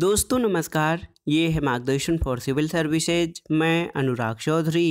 दोस्तों नमस्कार ये है मार्गदर्शन फॉर सिविल सर्विसेज मैं अनुराग चौधरी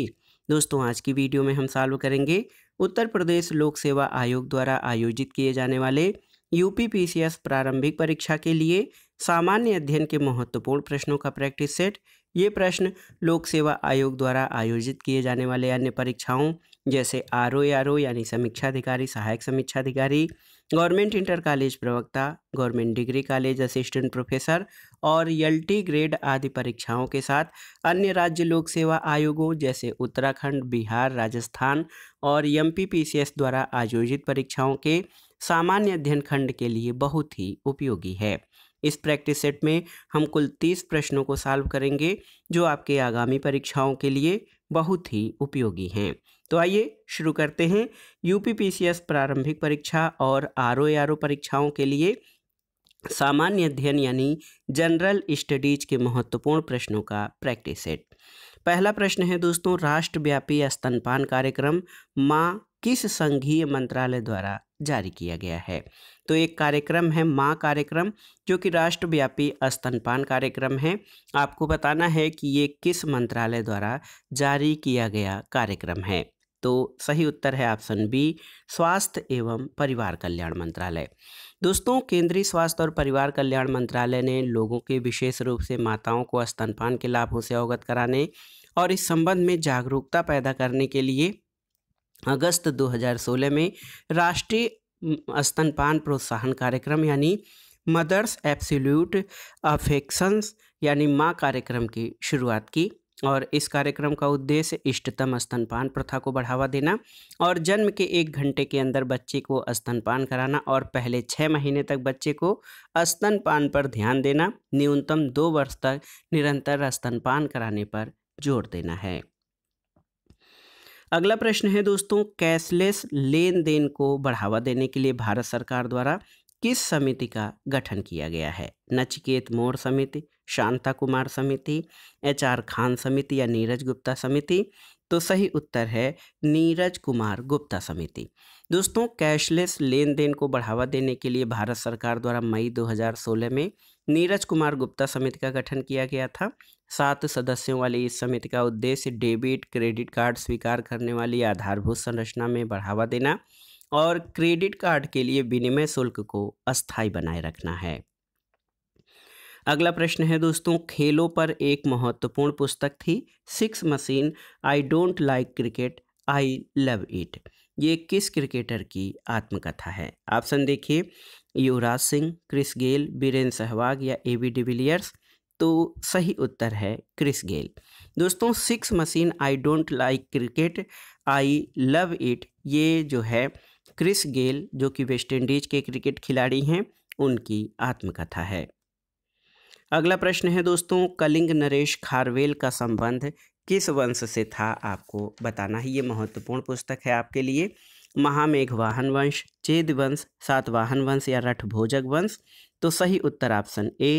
दोस्तों आज की वीडियो में हम सॉल्व करेंगे उत्तर प्रदेश लोक सेवा आयोग द्वारा आयोजित किए जाने वाले यू पी प्रारंभिक परीक्षा के लिए सामान्य अध्ययन के महत्वपूर्ण प्रश्नों का प्रैक्टिस सेट ये प्रश्न लोक सेवा आयोग द्वारा आयोजित किए जाने वाले अन्य परीक्षाओं जैसे आर ओ आर ओ यानी अधिकारी सहायक समीक्षा अधिकारी गवर्नमेंट इंटर कॉलेज प्रवक्ता government degree college assistant professor और यल्टी ग्रेड आदि परीक्षाओं के साथ अन्य राज्य लोक सेवा आयोगों जैसे उत्तराखंड बिहार राजस्थान और एम द्वारा आयोजित परीक्षाओं के सामान्य अध्ययन खंड के लिए बहुत ही उपयोगी है इस प्रैक्टिस सेट में हम कुल तीस प्रश्नों को सॉल्व करेंगे जो आपके आगामी परीक्षाओं के लिए बहुत ही उपयोगी हैं तो आइए शुरू करते हैं यूपीपीसीएस प्रारंभिक परीक्षा और आर ओ परीक्षाओं के लिए सामान्य अध्ययन यानी जनरल स्टडीज के महत्वपूर्ण प्रश्नों का प्रैक्टिस सेट पहला प्रश्न है दोस्तों राष्ट्रव्यापी स्तनपान कार्यक्रम माँ किस संघीय मंत्रालय द्वारा जारी किया गया है तो एक कार्यक्रम है माँ कार्यक्रम जो कि राष्ट्रव्यापी स्तनपान कार्यक्रम है आपको बताना है कि ये किस मंत्रालय द्वारा जारी किया गया कार्यक्रम है तो सही उत्तर है ऑप्शन बी स्वास्थ्य एवं परिवार कल्याण मंत्रालय दोस्तों केंद्रीय स्वास्थ्य और परिवार कल्याण मंत्रालय ने लोगों के विशेष रूप से माताओं को स्तनपान के लाभों से अवगत कराने और इस संबंध में जागरूकता पैदा करने के लिए अगस्त 2016 में राष्ट्रीय स्तनपान प्रोत्साहन कार्यक्रम यानी मदर्स एप्सिल्यूट अफेक्शंस यानी माँ कार्यक्रम की शुरुआत की और इस कार्यक्रम का उद्देश्य इष्टतम स्तनपान प्रथा को बढ़ावा देना और जन्म के एक घंटे के अंदर बच्चे को स्तनपान कराना और पहले छः महीने तक बच्चे को स्तनपान पर ध्यान देना न्यूनतम दो वर्ष तक निरंतर स्तनपान कराने पर जोर देना है अगला प्रश्न है दोस्तों कैशलेस लेन देन को बढ़ावा देने के लिए भारत सरकार द्वारा किस समिति का गठन किया गया है नचिकेत मोर समिति शांता कुमार समिति एच आर खान समिति या नीरज गुप्ता समिति तो सही उत्तर है नीरज कुमार गुप्ता समिति दोस्तों कैशलेस लेन देन को बढ़ावा देने के लिए भारत सरकार द्वारा मई 2016 में नीरज कुमार गुप्ता समिति का गठन किया गया था सात सदस्यों वाली इस समिति का उद्देश्य डेबिट क्रेडिट कार्ड स्वीकार करने वाली आधारभूत संरचना में बढ़ावा देना और क्रेडिट कार्ड के लिए विनिमय शुल्क को अस्थायी बनाए रखना है अगला प्रश्न है दोस्तों खेलों पर एक महत्वपूर्ण पुस्तक थी six machine I don't like cricket I love it ये किस क्रिकेटर की आत्मकथा है ऑप्शन देखिए युवराज सिंह क्रिस गेल बीरेन सहवाग या ए वी डिविलियर्स तो सही उत्तर है क्रिस गेल दोस्तों six machine I don't like cricket I love it ये जो है क्रिस गेल जो कि वेस्ट इंडीज़ के क्रिकेट खिलाड़ी हैं उनकी आत्मकथा है अगला प्रश्न है दोस्तों कलिंग नरेश खारवेल का संबंध किस वंश से था आपको बताना है ये महत्वपूर्ण पुस्तक है आपके लिए महामेघ वाहन वंश चेद वंश सातवाहन वंश या रठभोजक वंश तो सही उत्तर ऑप्शन ए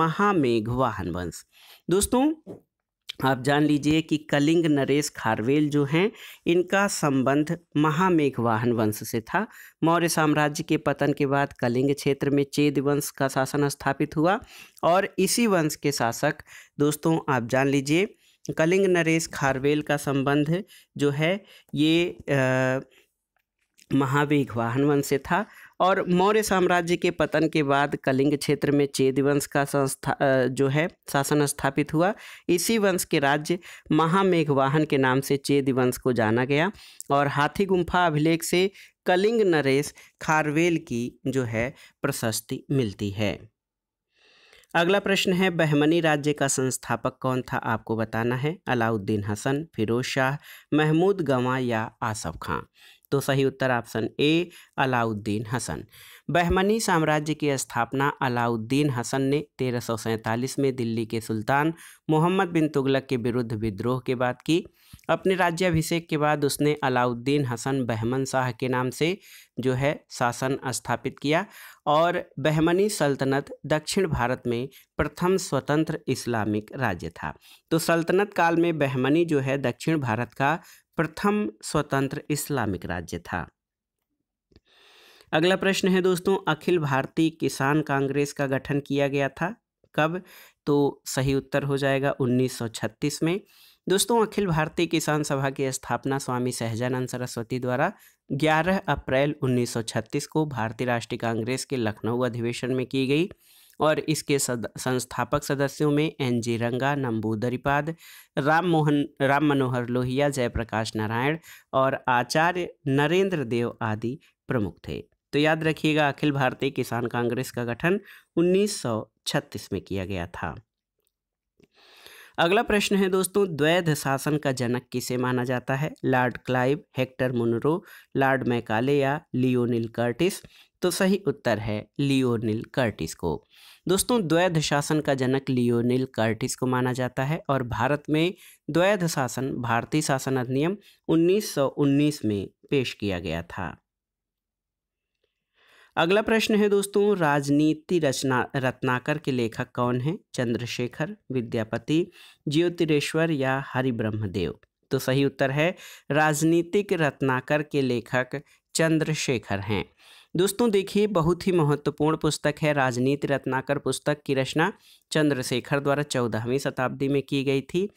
महामेघ वाहन वंश दोस्तों आप जान लीजिए कि कलिंग नरेश खारवेल जो हैं इनका संबंध महामेघवाहन वंश से था मौर्य साम्राज्य के पतन के बाद कलिंग क्षेत्र में चेद वंश का शासन स्थापित हुआ और इसी वंश के शासक दोस्तों आप जान लीजिए कलिंग नरेश खारवेल का संबंध जो है ये महावेघवाहन वंश से था और मौर्य साम्राज्य के पतन के बाद कलिंग क्षेत्र में चेद वंश का संस्था जो है शासन स्थापित हुआ इसी वंश के राज्य महामेघवाहन के नाम से चेद वंश को जाना गया और हाथी गुम्फा अभिलेख से कलिंग नरेश खारवेल की जो है प्रशस्ति मिलती है अगला प्रश्न है बहमनी राज्य का संस्थापक कौन था आपको बताना है अलाउद्दीन हसन फिरोज शाह महमूद गवा या आसफ खां तो सही उत्तर ऑप्शन ए अलाउद्दीन हसन बहमनी साम्राज्य की स्थापना अलाउद्दीन हसन ने तेरह में दिल्ली के सुल्तान मोहम्मद बिन तुगलक के विरुद्ध विद्रोह के बाद की अपने राज्याभिषेक के बाद उसने अलाउद्दीन हसन बहमन शाह के नाम से जो है शासन स्थापित किया और बहमनी सल्तनत दक्षिण भारत में प्रथम स्वतंत्र इस्लामिक राज्य था तो सल्तनत काल में बहमनी जो है दक्षिण भारत का प्रथम स्वतंत्र इस्लामिक राज्य था अगला प्रश्न है दोस्तों अखिल भारतीय किसान कांग्रेस का गठन किया गया था कब तो सही उत्तर हो जाएगा 1936 में दोस्तों अखिल भारतीय किसान सभा की स्थापना स्वामी सहजानंद सरस्वती द्वारा 11 अप्रैल 1936 को भारतीय राष्ट्रीय कांग्रेस के लखनऊ अधिवेशन में की गई और इसके सद, संस्थापक सदस्यों में एन जी रंगा नंबूदरीपाद राम मोहन राम मनोहर लोहिया जयप्रकाश नारायण और आचार्य नरेंद्र देव आदि प्रमुख थे तो याद रखिएगा अखिल भारतीय किसान कांग्रेस का गठन 1936 में किया गया था अगला प्रश्न है दोस्तों द्वैध शासन का जनक किसे माना जाता है Lord Clive Hector Munro Lord Macaulay या लियोनिल कर्टिस तो सही उत्तर है लियोनिल कर्टिस को दोस्तों द्वैध शासन का जनक लियोनिल कर्टिस को माना जाता है और भारत में द्वैध शासन भारतीय शासन अधिनियम 1919 में पेश किया गया था अगला प्रश्न है दोस्तों राजनीति रचना रत्नाकर के लेखक कौन है चंद्रशेखर विद्यापति ज्योतिरेश्वर या हरिब्रह्मदेव तो सही उत्तर है राजनीतिक रत्नाकर के लेखक चंद्रशेखर हैं दोस्तों देखिए बहुत ही महत्वपूर्ण पुस्तक है राजनीति रत्नाकर पुस्तक की रचना चंद्रशेखर द्वारा चौदहवीं शताब्दी में की गई थी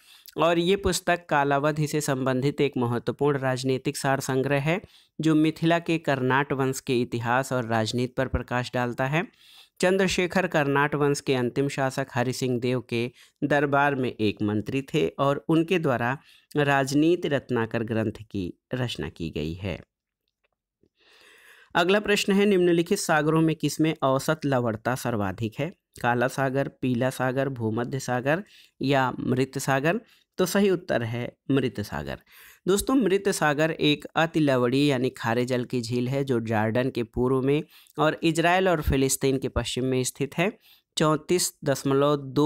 और ये पुस्तक कालावधि से संबंधित एक महत्वपूर्ण राजनीतिक सार संग्रह है जो मिथिला के कर्नाट वंश के इतिहास और राजनीति पर प्रकाश डालता है चंद्रशेखर कर्नाट वंश के अंतिम शासक हरि सिंह देव के दरबार में एक मंत्री थे और उनके द्वारा राजनीति रत्नाकर ग्रंथ की रचना की गई है अगला प्रश्न है निम्नलिखित सागरों में किसमें औसत लवणता सर्वाधिक है काला सागर पीला सागर भूमध्य सागर या मृत सागर तो सही उत्तर है मृत सागर दोस्तों मृत सागर एक अति लवड़ी यानी खारे जल की झील है जो जार्डन के पूर्व में और इजराइल और फिलिस्तीन के पश्चिम में स्थित है चौंतीस दशमलव दो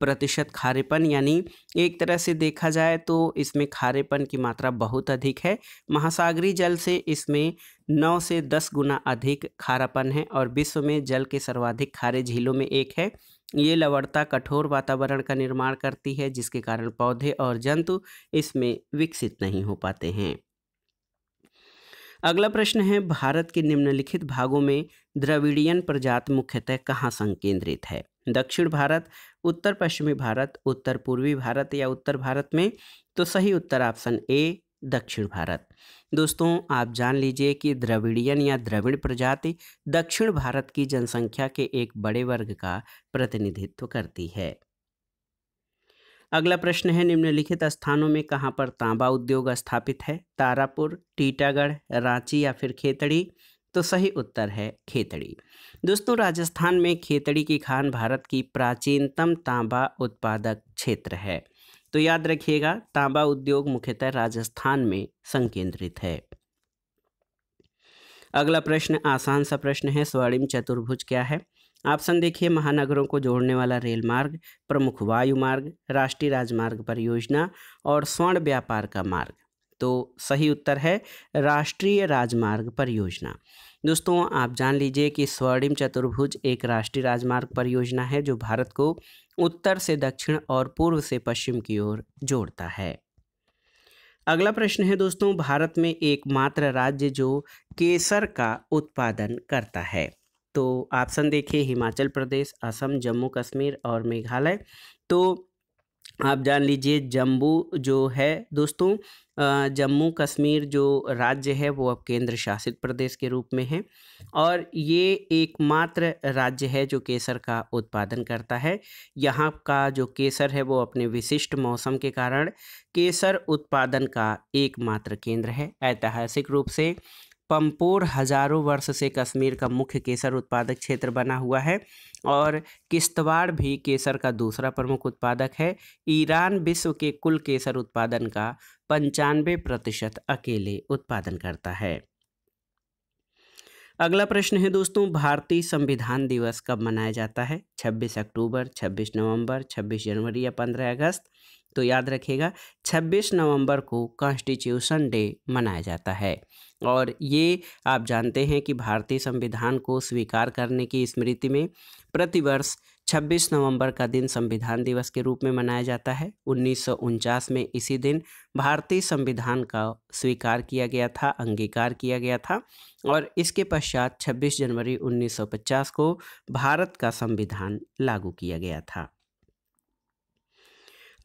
प्रतिशत खारेपन यानी एक तरह से देखा जाए तो इसमें खारेपन की मात्रा बहुत अधिक है महासागरी जल से इसमें नौ से दस गुना अधिक खारापन है और विश्व में जल के सर्वाधिक खारे झीलों में एक है ये लवणता कठोर वातावरण का निर्माण करती है जिसके कारण पौधे और जंतु इसमें विकसित नहीं हो पाते हैं अगला प्रश्न है भारत के निम्नलिखित भागों में द्रविडियन प्रजात मुख्यतः कहाँ संकेंद्रित है दक्षिण भारत उत्तर पश्चिमी भारत उत्तर पूर्वी भारत या उत्तर भारत में तो सही उत्तर ऑप्शन ए दक्षिण भारत दोस्तों आप जान लीजिए कि द्रविड़ियन या द्रविड़ प्रजाति दक्षिण भारत की जनसंख्या के एक बड़े वर्ग का प्रतिनिधित्व करती है अगला प्रश्न है निम्नलिखित स्थानों में कहाँ पर तांबा उद्योग स्थापित है तारापुर टीटागढ़ रांची या फिर खेतड़ी तो सही उत्तर है खेतड़ी दोस्तों राजस्थान में खेतड़ी की खान भारत की प्राचीनतम तांबा उत्पादक क्षेत्र है तो याद रखिएगा तांबा उद्योग मुख्यतः राजस्थान में संकेंद्रित है अगला प्रश्न आसान सा प्रश्न है स्वर्णिम चतुर्भुज क्या है ऑप्शन देखिए महानगरों को जोड़ने वाला रेल मार्ग प्रमुख वायु मार्ग राष्ट्रीय राजमार्ग परियोजना और स्वर्ण व्यापार का मार्ग तो सही उत्तर है राष्ट्रीय राजमार्ग परियोजना दोस्तों आप जान लीजिए कि स्वर्णिम चतुर्भुज एक राष्ट्रीय राजमार्ग परियोजना है जो भारत को उत्तर से दक्षिण और पूर्व से पश्चिम की ओर जोड़ता है अगला प्रश्न है दोस्तों भारत में एकमात्र राज्य जो केसर का उत्पादन करता है तो ऑप्शन देखिए हिमाचल प्रदेश असम जम्मू कश्मीर और मेघालय तो आप जान लीजिए जम्मू जो है दोस्तों जम्मू कश्मीर जो राज्य है वो अब केंद्र शासित प्रदेश के रूप में है और ये एकमात्र राज्य है जो केसर का उत्पादन करता है यहाँ का जो केसर है वो अपने विशिष्ट मौसम के कारण केसर उत्पादन का एकमात्र केंद्र है ऐतिहासिक रूप से पम्पोर हज़ारों वर्ष से कश्मीर का मुख्य केसर उत्पादक क्षेत्र बना हुआ है और किश्तवाड़ भी केसर का दूसरा प्रमुख उत्पादक है ईरान विश्व के कुल केसर उत्पादन का पंचानवे प्रतिशत अकेले उत्पादन करता है अगला प्रश्न है दोस्तों भारतीय संविधान दिवस कब मनाया जाता है 26 अक्टूबर 26 नवंबर 26 जनवरी या 15 अगस्त तो याद रखिएगा 26 नवंबर को कॉन्स्टिट्यूशन डे मनाया जाता है और ये आप जानते हैं कि भारतीय संविधान को स्वीकार करने की स्मृति में प्रतिवर्ष 26 नवंबर का दिन संविधान दिवस के रूप में मनाया जाता है उन्नीस में इसी दिन भारतीय संविधान का स्वीकार किया गया था अंगीकार किया गया था और इसके पश्चात 26 जनवरी 1950 को भारत का संविधान लागू किया गया था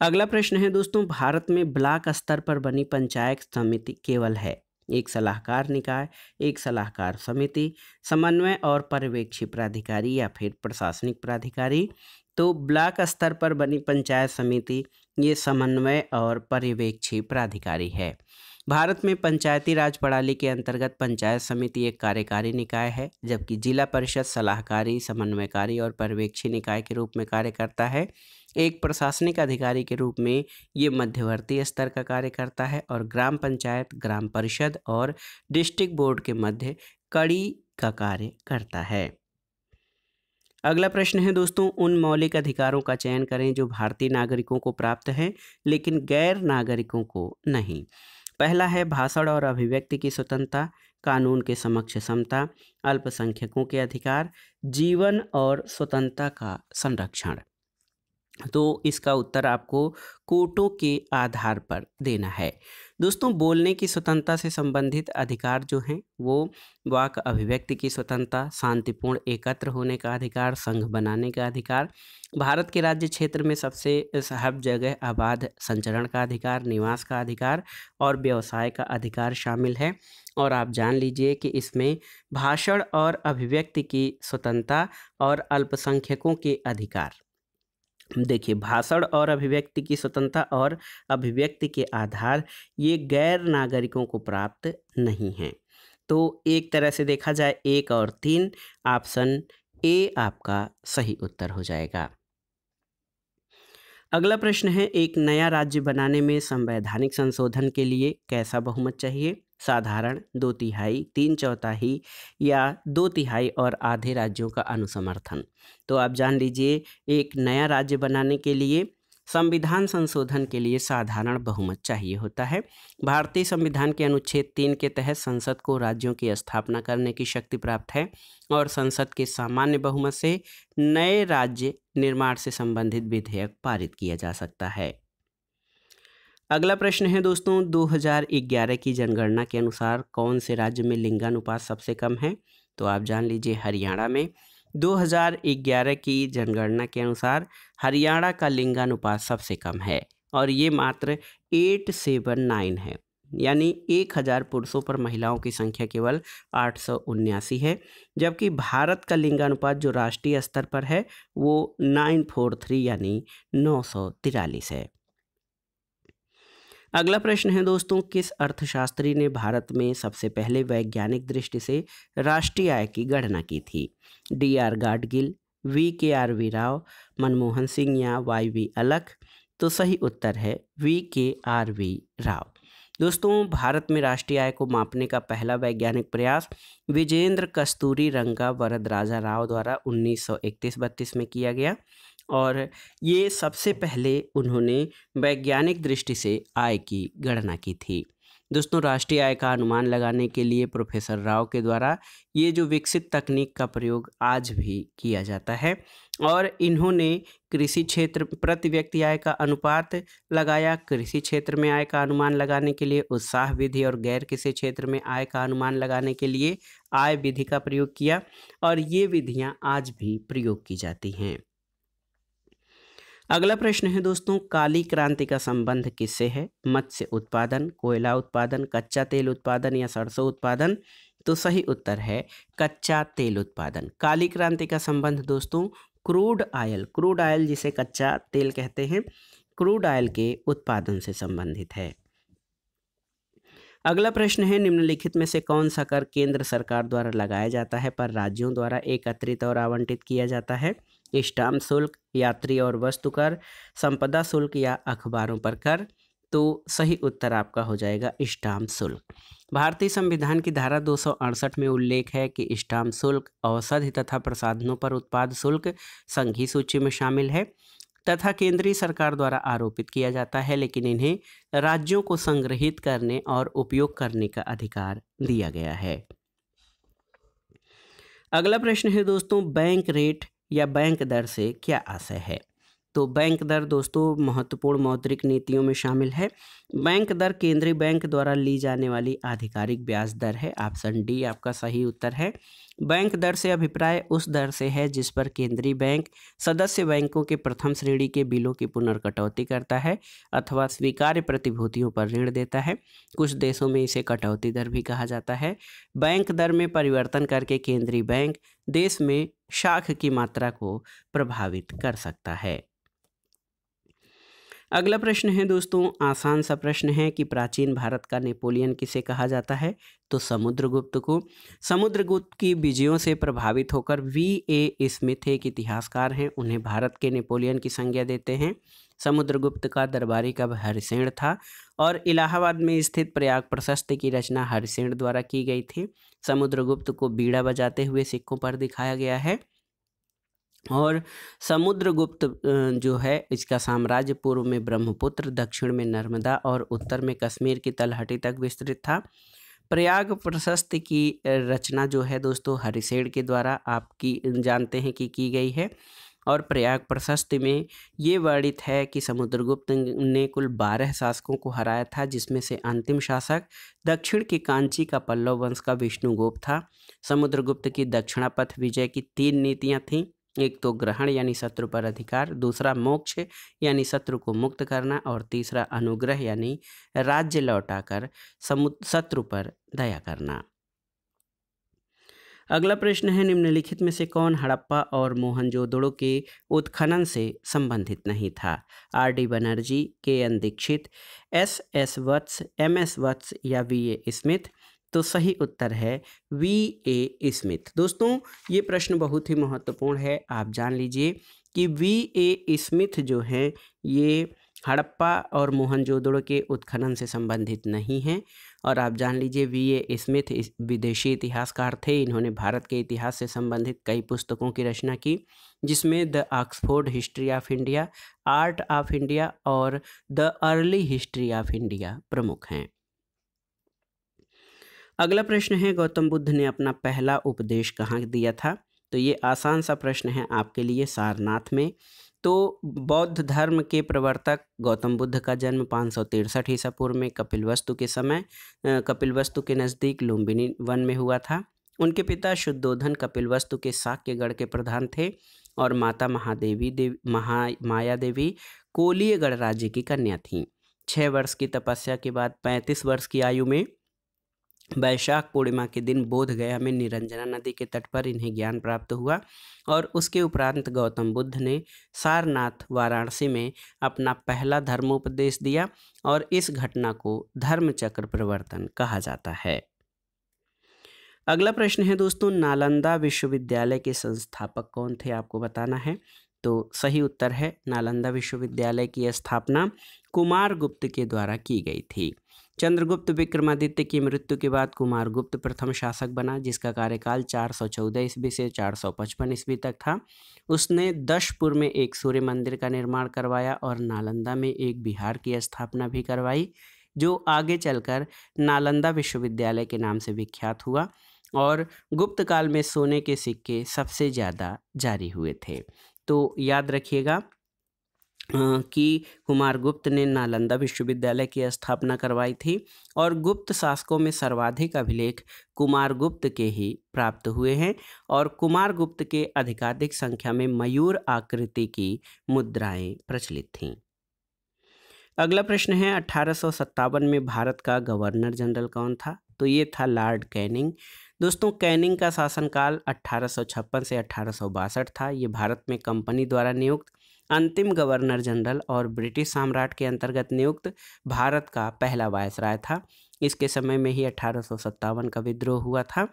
अगला प्रश्न है दोस्तों भारत में ब्लॉक स्तर पर बनी पंचायत समिति केवल है एक सलाहकार निकाय एक सलाहकार समिति समन्वय और पर्यवेक्षी प्राधिकारी या फिर प्रशासनिक प्राधिकारी तो ब्लॉक स्तर पर बनी पंचायत समिति ये समन्वय और पर्यवेक्षी प्राधिकारी है भारत में पंचायती राज प्रणाली के अंतर्गत पंचायत समिति एक कार्यकारी निकाय है जबकि जिला परिषद सलाहकारी समन्वयकारी और पर्यवेक्षी निकाय के रूप में कार्य करता है एक प्रशासनिक अधिकारी के रूप में ये मध्यवर्ती स्तर का कार्य करता है और ग्राम पंचायत ग्राम परिषद और डिस्ट्रिक्ट बोर्ड के मध्य कड़ी का कार्य करता है अगला प्रश्न है दोस्तों उन मौलिक अधिकारों का चयन करें जो भारतीय नागरिकों को प्राप्त हैं लेकिन गैर नागरिकों को नहीं पहला है भाषण और अभिव्यक्ति की स्वतंत्रता कानून के समक्ष समता अल्पसंख्यकों के अधिकार जीवन और स्वतंत्रता का संरक्षण तो इसका उत्तर आपको कोटों के आधार पर देना है दोस्तों बोलने की स्वतंत्रता से संबंधित अधिकार जो हैं वो वाक अभिव्यक्ति की स्वतंत्रता शांतिपूर्ण एकत्र होने का अधिकार संघ बनाने का अधिकार भारत के राज्य क्षेत्र में सबसे सहब जगह आबाद संचरण का अधिकार निवास का अधिकार और व्यवसाय का अधिकार शामिल है और आप जान लीजिए कि इसमें भाषण और अभिव्यक्ति की स्वतंत्रता और अल्पसंख्यकों के अधिकार देखिए भाषण और अभिव्यक्ति की स्वतंत्रता और अभिव्यक्ति के आधार ये गैर नागरिकों को प्राप्त नहीं हैं तो एक तरह से देखा जाए एक और तीन ऑप्शन ए आपका सही उत्तर हो जाएगा अगला प्रश्न है एक नया राज्य बनाने में संवैधानिक संशोधन के लिए कैसा बहुमत चाहिए साधारण दो तिहाई तीन चौथाई या दो तिहाई और आधे राज्यों का अनुसमर्थन तो आप जान लीजिए एक नया राज्य बनाने के लिए संविधान संशोधन के लिए साधारण बहुमत चाहिए होता है भारतीय संविधान के अनुच्छेद तीन के तहत संसद को राज्यों की स्थापना करने की शक्ति प्राप्त है और संसद के सामान्य बहुमत से नए राज्य निर्माण से संबंधित विधेयक पारित किया जा सकता है अगला प्रश्न है दोस्तों 2011 की जनगणना के अनुसार कौन से राज्य में लिंगानुपात सबसे कम है तो आप जान लीजिए हरियाणा में 2011 की जनगणना के अनुसार हरियाणा का लिंगानुपात सबसे कम है और ये मात्र एट सेवन नाइन है यानी एक हज़ार पुरुषों पर महिलाओं की संख्या केवल आठ सौ उन्यासी है जबकि भारत का लिंगानुपात जो राष्ट्रीय स्तर पर है वो नाइन फोर थ्री यानी नौ सौ तिरालीस है अगला प्रश्न है दोस्तों किस अर्थशास्त्री ने भारत में सबसे पहले वैज्ञानिक दृष्टि से राष्ट्रीय आय की गणना की थी D R Gadgil V K R V Rao Manmohan Singh या वाई वी अलख तो सही उत्तर है we K R V Rao दोस्तों भारत में राष्ट्रीय आय को मापने का पहला वैज्ञानिक प्रयास विजेंद्र कस्तूरी रंगा वरद राजा राव द्वारा 1931-32 में किया गया और ये सबसे पहले उन्होंने वैज्ञानिक दृष्टि से आय की गणना की थी दोस्तों राष्ट्रीय आय का अनुमान लगाने के लिए प्रोफेसर राव के द्वारा ये जो विकसित तकनीक का प्रयोग आज भी किया जाता है और इन्होंने कृषि क्षेत्र प्रति व्यक्ति आय का अनुपात लगाया कृषि क्षेत्र में आय का अनुमान लगाने के लिए उत्साह विधि और गैर कृषि क्षेत्र में आय का अनुमान लगाने के लिए आय विधि का प्रयोग किया और ये विधियाँ आज भी प्रयोग की जाती हैं अगला प्रश्न है दोस्तों काली क्रांति का संबंध किससे है मत्स्य उत्पादन कोयला उत्पादन कच्चा तेल उत्पादन या सरसों उत्पादन तो सही उत्तर है कच्चा तेल उत्पादन काली क्रांति का संबंध दोस्तों क्रूड आयल क्रूड आयल जिसे कच्चा तेल कहते हैं क्रूड आयल के उत्पादन से संबंधित है अगला प्रश्न है निम्नलिखित में से कौन सा कर केंद्र सरकार द्वारा लगाया जाता है पर राज्यों द्वारा एकत्रित और आवंटित किया जाता है स्टाम्प शुल्क यात्री और वस्तु कर संपदा शुल्क या अखबारों पर कर तो सही उत्तर आपका हो जाएगा स्टाम्प शुल्क भारतीय संविधान की धारा दो में उल्लेख है कि स्टाम्प शुल्क औषधि तथा प्रसाधनों पर उत्पाद शुल्क संघी सूची में शामिल है तथा केंद्रीय सरकार द्वारा आरोपित किया जाता है लेकिन इन्हें राज्यों को संग्रहित करने और उपयोग करने का अधिकार दिया गया है अगला प्रश्न है दोस्तों बैंक रेट या बैंक दर से क्या आशय है तो बैंक दर दोस्तों महत्वपूर्ण मौद्रिक नीतियों में शामिल है बैंक दर केंद्रीय बैंक द्वारा ली जाने वाली आधिकारिक ब्याज दर है ऑप्शन डी आपका सही उत्तर है बैंक दर से अभिप्राय उस दर से है जिस पर केंद्रीय बैंक सदस्य बैंकों के प्रथम श्रेणी के बिलों की पुनर्कटौती करता है अथवा स्वीकार्य प्रतिभूतियों पर ऋण देता है कुछ देशों में इसे कटौती दर भी कहा जाता है बैंक दर में परिवर्तन करके केंद्रीय बैंक देश में शाख की मात्रा को प्रभावित कर सकता है अगला प्रश्न है दोस्तों आसान सा प्रश्न है कि प्राचीन भारत का नेपोलियन किसे कहा जाता है तो समुद्रगुप्त को समुद्रगुप्त की विजयों से प्रभावित होकर वी ए स्मिथ एक इतिहासकार हैं उन्हें भारत के नेपोलियन की संज्ञा देते हैं समुद्रगुप्त का दरबारी कब हरिसेण था और इलाहाबाद में स्थित प्रयाग प्रशस्त की रचना हरिसेण द्वारा की गई थी समुद्रगुप्त को बीड़ा बजाते हुए सिक्कों पर दिखाया गया है और समुद्रगुप्त जो है इसका साम्राज्य पूर्व में ब्रह्मपुत्र दक्षिण में नर्मदा और उत्तर में कश्मीर की तलहटी तक विस्तृत था प्रयाग प्रशस्त की रचना जो है दोस्तों हरिसेड़ के द्वारा आपकी जानते हैं कि की गई है और प्रयाग प्रशस्त में ये वर्णित है कि समुद्रगुप्त ने कुल बारह शासकों को हराया था जिसमें से अंतिम शासक दक्षिण के कांची का पल्लव वंश का विष्णुगुप्त था समुद्रगुप्त की दक्षिणापथ विजय की तीन नीतियाँ थीं एक तो ग्रहण यानी शत्रु पर अधिकार दूसरा मोक्ष यानी शत्रु को मुक्त करना और तीसरा अनुग्रह यानी राज्य लौटाकर शत्रु पर दया करना अगला प्रश्न है निम्नलिखित में से कौन हड़प्पा और मोहनजोदड़ो के उत्खनन से संबंधित नहीं था are D Banerjee K N Dikshit S S Vats M S Vats या वी ए स्मिथ तो सही उत्तर है वी ए स्मिथ दोस्तों ये प्रश्न बहुत ही महत्वपूर्ण है आप जान लीजिए कि वी ए स्मिथ जो हैं ये हड़प्पा और मोहनजोदड़ो के उत्खनन से संबंधित नहीं हैं और आप जान लीजिए वी ए स्मिथ विदेशी इतिहासकार थे इन्होंने भारत के इतिहास से संबंधित कई पुस्तकों की रचना की जिसमें the Oxford history of India art of India और the early history of India प्रमुख हैं अगला प्रश्न है गौतम बुद्ध ने अपना पहला उपदेश कहाँ दिया था तो ये आसान सा प्रश्न है आपके लिए सारनाथ में तो बौद्ध धर्म के प्रवर्तक गौतम बुद्ध का जन्म पाँच सौ तिरसठ ईसा पूर्व में कपिलवस्तु के समय कपिलवस्तु के नज़दीक लुम्बिनी वन में हुआ था उनके पिता शुद्धोधन कपिलवस्तु के साक्यगढ़ के प्रधान थे और माता महादेवी देव महा माया देवी कोलियगढ़ राज्य की कन्या थीं छः वर्ष की तपस्या के बाद पैंतीस वर्ष की आयु में वैशाख पूर्णिमा के दिन बोध गया में निरंजना नदी के तट पर इन्हें ज्ञान प्राप्त हुआ और उसके उपरांत गौतम बुद्ध ने सारनाथ वाराणसी में अपना पहला धर्मोपदेश दिया और इस घटना को धर्म चक्र प्रवर्तन कहा जाता है अगला प्रश्न है दोस्तों नालंदा विश्वविद्यालय के संस्थापक कौन थे आपको बताना है तो सही उत्तर है नालंदा विश्वविद्यालय की स्थापना कुमार गुप्त के द्वारा की गई थी चंद्रगुप्त विक्रमादित्य की मृत्यु के बाद कुमारगुप्त प्रथम शासक बना जिसका कार्यकाल 414 ईस्वी से 455 ईस्वी तक था उसने दशपुर में एक सूर्य मंदिर का निर्माण करवाया और नालंदा में एक बिहार की स्थापना भी करवाई जो आगे चलकर नालंदा विश्वविद्यालय के नाम से विख्यात हुआ और गुप्त काल में सोने के सिक्के सबसे ज़्यादा जारी हुए थे तो याद रखिएगा कि कुमार गुप्त ने नालंदा विश्वविद्यालय की स्थापना करवाई थी और गुप्त शासकों में सर्वाधिक अभिलेख कुमार गुप्त के ही प्राप्त हुए हैं और कुमार गुप्त के अधिकाधिक संख्या में मयूर आकृति की मुद्राएं प्रचलित थीं अगला प्रश्न है अठारह में भारत का गवर्नर जनरल कौन था तो ये था लॉर्ड कैनिंग दोस्तों कैनिंग का शासनकाल अट्ठारह से अठारह था ये भारत में कंपनी द्वारा नियुक्त अंतिम गवर्नर जनरल और ब्रिटिश सम्राट के अंतर्गत नियुक्त भारत का पहला वायसराय था इसके समय में ही अठारह का विद्रोह हुआ था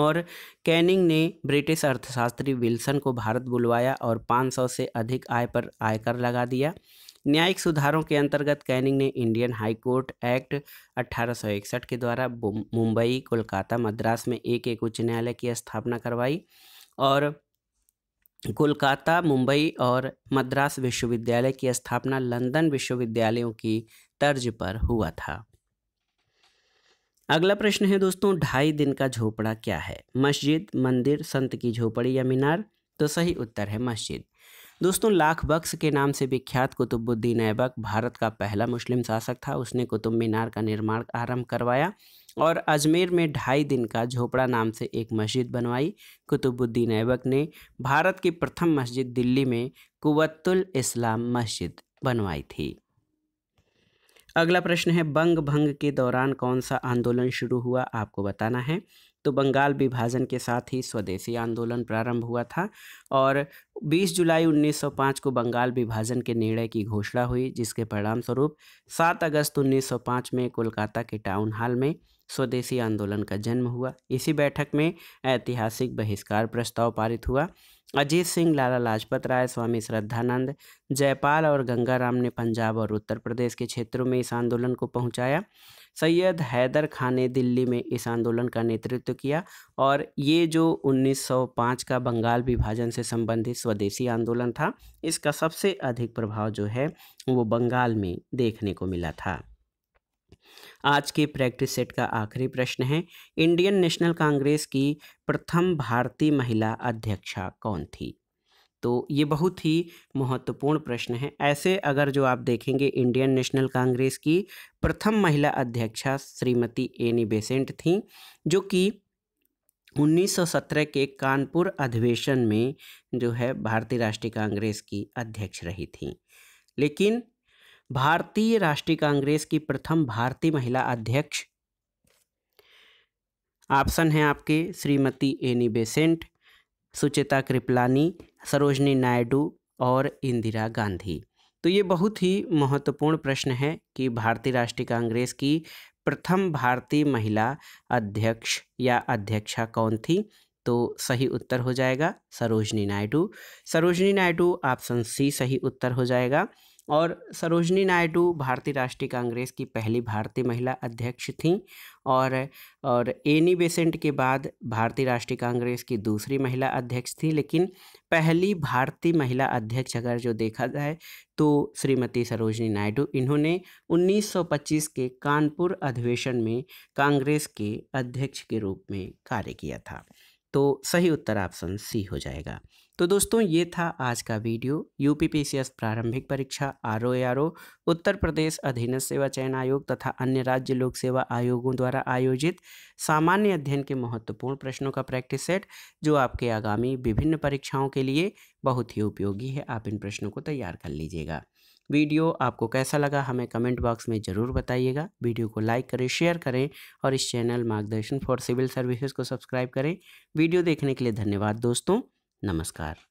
और कैनिंग ने ब्रिटिश अर्थशास्त्री विल्सन को भारत बुलवाया और 500 से अधिक आय पर आयकर लगा दिया न्यायिक सुधारों के अंतर्गत कैनिंग ने इंडियन हाई कोर्ट एक्ट 1861 के द्वारा मुंबई कोलकाता मद्रास में एक एक उच्च न्यायालय की स्थापना करवाई और कोलकाता मुंबई और मद्रास विश्वविद्यालय की स्थापना लंदन विश्वविद्यालयों की तर्ज पर हुआ था अगला प्रश्न है दोस्तों ढाई दिन का झोपड़ा क्या है मस्जिद मंदिर संत की झोपड़ी या मीनार तो सही उत्तर है मस्जिद दोस्तों लाख बक्स के नाम से विख्यात कुतुबुद्दीन ऐबक भारत का पहला मुस्लिम शासक था उसने कुतुब मीनार का निर्माण आरंभ करवाया और अजमेर में ढाई दिन का झोपड़ा नाम से एक मस्जिद बनवाई कुतुबुद्दीन ऐबक ने भारत की प्रथम मस्जिद दिल्ली में कुवतुल इस्लाम मस्जिद बनवाई थी अगला प्रश्न है बंग भंग के दौरान कौन सा आंदोलन शुरू हुआ आपको बताना है तो बंगाल विभाजन के साथ ही स्वदेशी आंदोलन प्रारंभ हुआ था और 20 जुलाई 1905 को बंगाल विभाजन के निर्णय की घोषणा हुई जिसके परिणाम स्वरूप 7 अगस्त 1905 में कोलकाता के टाउन हॉल में स्वदेशी आंदोलन का जन्म हुआ इसी बैठक में ऐतिहासिक बहिष्कार प्रस्ताव पारित हुआ अजीत सिंह लाला लाजपत राय स्वामी श्रद्धानंद जयपाल और गंगाराम ने पंजाब और उत्तर प्रदेश के क्षेत्रों में इस आंदोलन को पहुंचाया सैयद हैदर खान ने दिल्ली में इस आंदोलन का नेतृत्व किया और ये जो 1905 का बंगाल विभाजन से संबंधित स्वदेशी आंदोलन था इसका सबसे अधिक प्रभाव जो है वो बंगाल में देखने को मिला था आज के प्रैक्टिस सेट का आखिरी प्रश्न है इंडियन नेशनल कांग्रेस की प्रथम भारतीय महिला अध्यक्षा कौन थी तो ये बहुत ही महत्वपूर्ण प्रश्न है ऐसे अगर जो आप देखेंगे इंडियन नेशनल कांग्रेस की प्रथम महिला अध्यक्षा श्रीमती एनी बेसेंट e थी जो कि 1917 के कानपुर अधिवेशन में जो है भारतीय राष्ट्रीय कांग्रेस की अध्यक्ष रही थी लेकिन भारतीय राष्ट्रीय कांग्रेस की प्रथम भारतीय महिला अध्यक्ष ऑप्शन है आपके श्रीमती एनी बेसेंट सुचेता कृपलानी सरोजनी नायडू और इंदिरा गांधी तो ये बहुत ही महत्वपूर्ण प्रश्न है कि भारतीय राष्ट्रीय कांग्रेस की प्रथम भारतीय महिला अध्यक्ष या अध्यक्षा कौन थी तो सही उत्तर हो जाएगा सरोजनी नायडू सरोजनी नायडू ऑप्शन सी सही उत्तर हो जाएगा और सरोजनी नायडू भारतीय राष्ट्रीय कांग्रेस की पहली भारतीय महिला अध्यक्ष थीं और और एनी बेसेंट के बाद भारतीय राष्ट्रीय कांग्रेस की दूसरी महिला अध्यक्ष थी लेकिन पहली भारतीय महिला अध्यक्ष अगर जो देखा जाए तो श्रीमती सरोजनी नायडू इन्होंने 1925 के कानपुर अधिवेशन में कांग्रेस के अध्यक्ष के रूप में कार्य किया था तो सही उत्तर ऑप्शन सी हो जाएगा तो दोस्तों ये था आज का वीडियो यू पी प्रारंभिक परीक्षा आर ओ उत्तर प्रदेश अधीन सेवा चयन आयोग तथा अन्य राज्य लोक सेवा आयोगों द्वारा आयोजित सामान्य अध्ययन के महत्वपूर्ण प्रश्नों का प्रैक्टिस सेट जो आपके आगामी विभिन्न परीक्षाओं के लिए बहुत ही उपयोगी है आप इन प्रश्नों को तैयार कर लीजिएगा वीडियो आपको कैसा लगा हमें कमेंट बॉक्स में ज़रूर बताइएगा वीडियो को लाइक करें शेयर करें और इस channel Margdarshan for civil services को सब्सक्राइब करें वीडियो देखने के लिए धन्यवाद दोस्तों नमस्कार